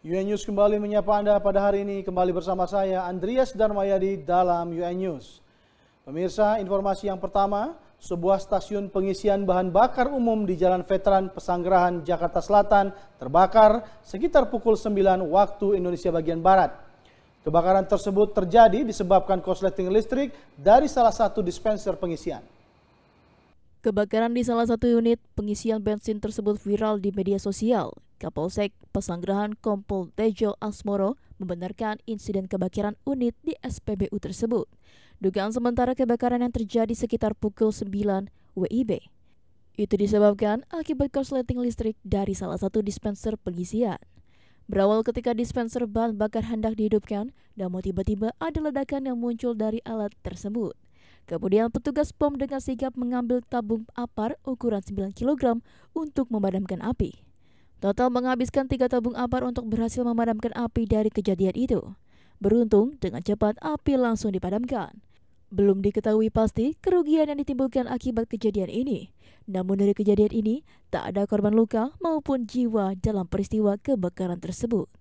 UN News kembali menyapa Anda pada hari ini kembali bersama saya Andreas Darmayadi dalam UN News. Pemirsa, informasi yang pertama, sebuah stasiun pengisian bahan bakar umum di Jalan Veteran Pesanggerahan Jakarta Selatan terbakar sekitar pukul 9 waktu Indonesia bagian barat. Kebakaran tersebut terjadi disebabkan korsleting listrik dari salah satu dispenser pengisian. Kebakaran di salah satu unit pengisian bensin tersebut viral di media sosial. Kapolsek Pesanggerahan Kompol Tejo Asmoro membenarkan insiden kebakaran unit di SPBU tersebut. Dugaan sementara kebakaran yang terjadi sekitar pukul 9 WIB. Itu disebabkan akibat korsleting listrik dari salah satu dispenser pengisian. Berawal ketika dispenser bahan bakar hendak dihidupkan, dan namun tiba-tiba ada ledakan yang muncul dari alat tersebut. Kemudian petugas POM dengan sigap mengambil tabung apar ukuran 9 kg untuk memadamkan api. Total menghabiskan tiga tabung apar untuk berhasil memadamkan api dari kejadian itu. Beruntung, dengan cepat api langsung dipadamkan. Belum diketahui pasti kerugian yang ditimbulkan akibat kejadian ini. Namun dari kejadian ini, tak ada korban luka maupun jiwa dalam peristiwa kebakaran tersebut.